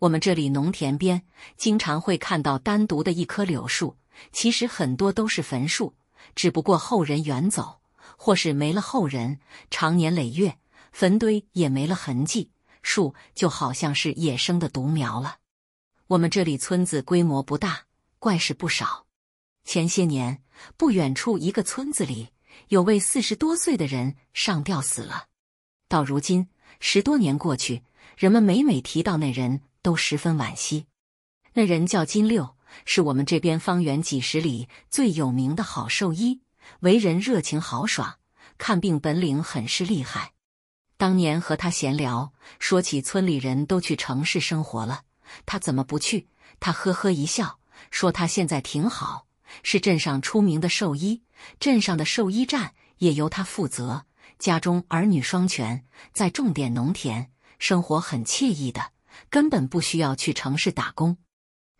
我们这里农田边经常会看到单独的一棵柳树，其实很多都是坟树，只不过后人远走，或是没了后人，长年累月，坟堆也没了痕迹，树就好像是野生的独苗了。我们这里村子规模不大，怪事不少。前些年，不远处一个村子里有位四十多岁的人上吊死了，到如今十多年过去，人们每每提到那人。都十分惋惜。那人叫金六，是我们这边方圆几十里最有名的好兽医，为人热情豪爽，看病本领很是厉害。当年和他闲聊，说起村里人都去城市生活了，他怎么不去？他呵呵一笑，说他现在挺好，是镇上出名的兽医，镇上的兽医站也由他负责。家中儿女双全，在种点农田，生活很惬意的。根本不需要去城市打工。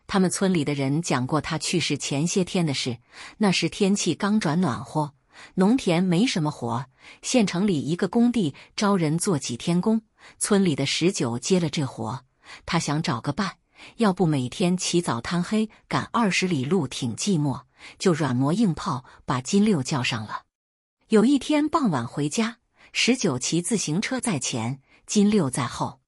他们村里的人讲过他去世前些天的事。那时天气刚转暖和，农田没什么活，县城里一个工地招人做几天工。村里的十九接了这活，他想找个伴，要不每天起早贪黑赶二十里路挺寂寞，就软磨硬泡把金六叫上了。有一天傍晚回家，十九骑自行车在前，金六在后，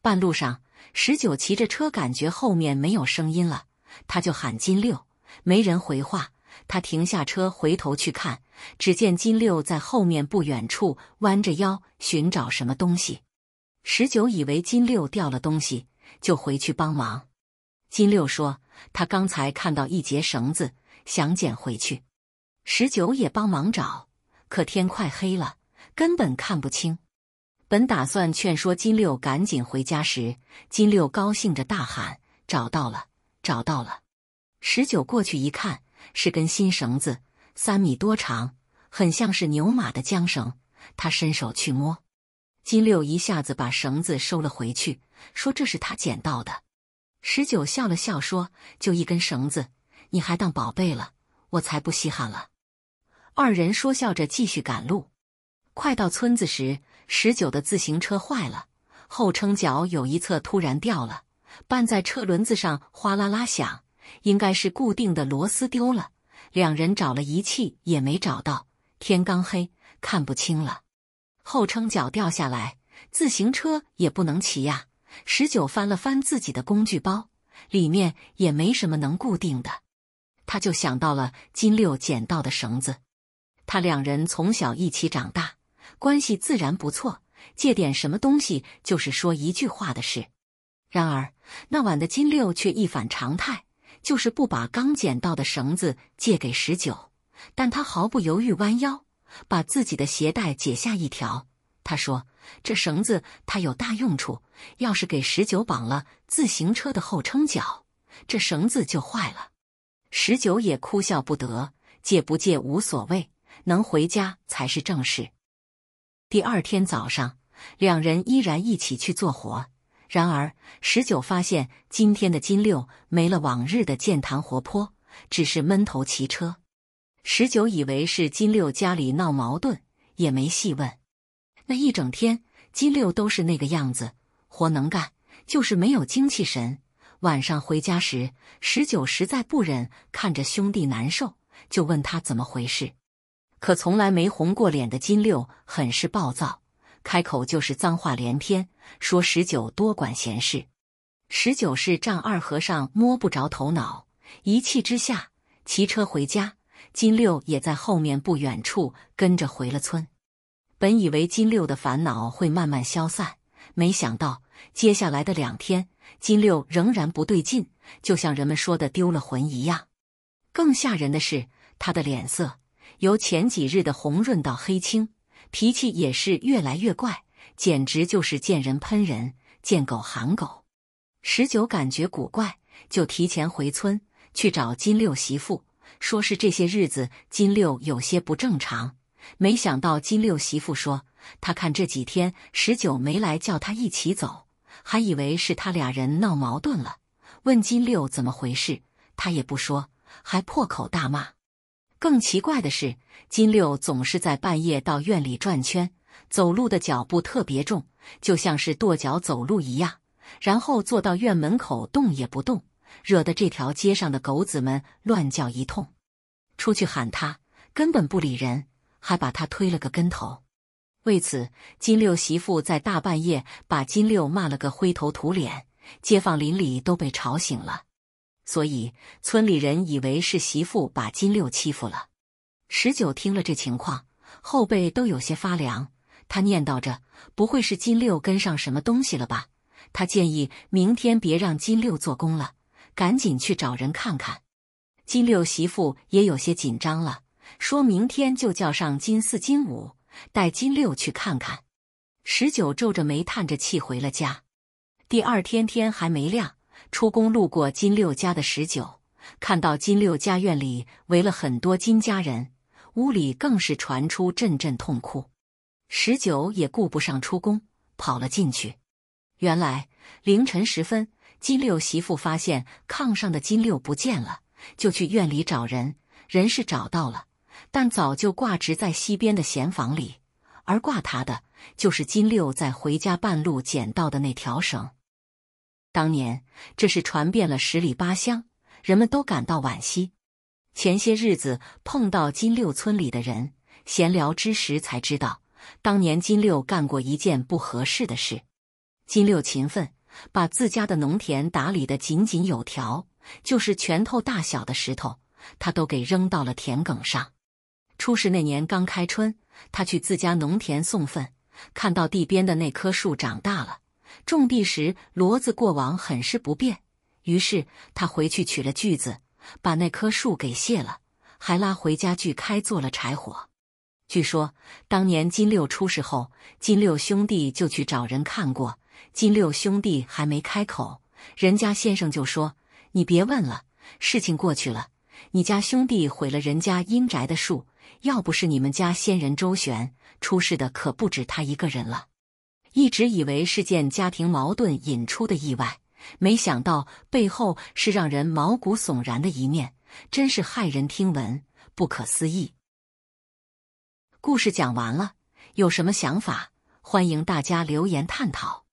半路上。十九骑着车，感觉后面没有声音了，他就喊金六，没人回话。他停下车，回头去看，只见金六在后面不远处弯着腰寻找什么东西。十九以为金六掉了东西，就回去帮忙。金六说他刚才看到一截绳子，想捡回去。十九也帮忙找，可天快黑了，根本看不清。本打算劝说金六赶紧回家时，金六高兴着大喊：“找到了，找到了！”十九过去一看，是根新绳子，三米多长，很像是牛马的缰绳。他伸手去摸，金六一下子把绳子收了回去，说：“这是他捡到的。”十九笑了笑说：“就一根绳子，你还当宝贝了？我才不稀罕了。”二人说笑着继续赶路，快到村子时。十九的自行车坏了，后撑脚有一侧突然掉了，绊在车轮子上，哗啦啦响。应该是固定的螺丝丢了。两人找了一气也没找到，天刚黑，看不清了。后撑脚掉下来，自行车也不能骑呀。十九翻了翻自己的工具包，里面也没什么能固定的。他就想到了金六捡到的绳子。他两人从小一起长大。关系自然不错，借点什么东西就是说一句话的事。然而那晚的金六却一反常态，就是不把刚捡到的绳子借给十九。但他毫不犹豫弯腰，把自己的鞋带解下一条。他说：“这绳子它有大用处，要是给十九绑了自行车的后撑脚，这绳子就坏了。”十九也哭笑不得，借不借无所谓，能回家才是正事。第二天早上，两人依然一起去做活。然而，十九发现今天的金六没了往日的健谈活泼，只是闷头骑车。十九以为是金六家里闹矛盾，也没细问。那一整天，金六都是那个样子，活能干，就是没有精气神。晚上回家时，十九实在不忍看着兄弟难受，就问他怎么回事。可从来没红过脸的金六很是暴躁，开口就是脏话连篇，说十九多管闲事。十九是丈二和尚摸不着头脑，一气之下骑车回家。金六也在后面不远处跟着回了村。本以为金六的烦恼会慢慢消散，没想到接下来的两天，金六仍然不对劲，就像人们说的丢了魂一样。更吓人的是，他的脸色。由前几日的红润到黑青，脾气也是越来越怪，简直就是见人喷人，见狗喊狗。十九感觉古怪，就提前回村去找金六媳妇，说是这些日子金六有些不正常。没想到金六媳妇说，他看这几天十九没来叫他一起走，还以为是他俩人闹矛盾了，问金六怎么回事，他也不说，还破口大骂。更奇怪的是，金六总是在半夜到院里转圈，走路的脚步特别重，就像是跺脚走路一样。然后坐到院门口动也不动，惹得这条街上的狗子们乱叫一通。出去喊他，根本不理人，还把他推了个跟头。为此，金六媳妇在大半夜把金六骂了个灰头土脸，街坊邻里都被吵醒了。所以村里人以为是媳妇把金六欺负了。十九听了这情况，后背都有些发凉。他念叨着：“不会是金六跟上什么东西了吧？”他建议明天别让金六做工了，赶紧去找人看看。金六媳妇也有些紧张了，说明天就叫上金四、金五带金六去看看。十九皱着眉叹着气回了家。第二天天还没亮。出宫路过金六家的十九，看到金六家院里围了很多金家人，屋里更是传出阵阵痛哭。十九也顾不上出宫，跑了进去。原来凌晨时分，金六媳妇发现炕上的金六不见了，就去院里找人。人是找到了，但早就挂职在西边的闲房里，而挂他的就是金六在回家半路捡到的那条绳。当年，这是传遍了十里八乡，人们都感到惋惜。前些日子碰到金六村里的人闲聊之时，才知道当年金六干过一件不合适的事。金六勤奋，把自家的农田打理得井井有条，就是拳头大小的石头，他都给扔到了田埂上。出事那年刚开春，他去自家农田送粪，看到地边的那棵树长大了。种地时，骡子过往很是不便，于是他回去取了锯子，把那棵树给卸了，还拉回家锯开做了柴火。据说当年金六出事后，金六兄弟就去找人看过。金六兄弟还没开口，人家先生就说：“你别问了，事情过去了。你家兄弟毁了人家阴宅的树，要不是你们家先人周旋，出事的可不止他一个人了。”一直以为是件家庭矛盾引出的意外，没想到背后是让人毛骨悚然的一面，真是骇人听闻，不可思议。故事讲完了，有什么想法，欢迎大家留言探讨。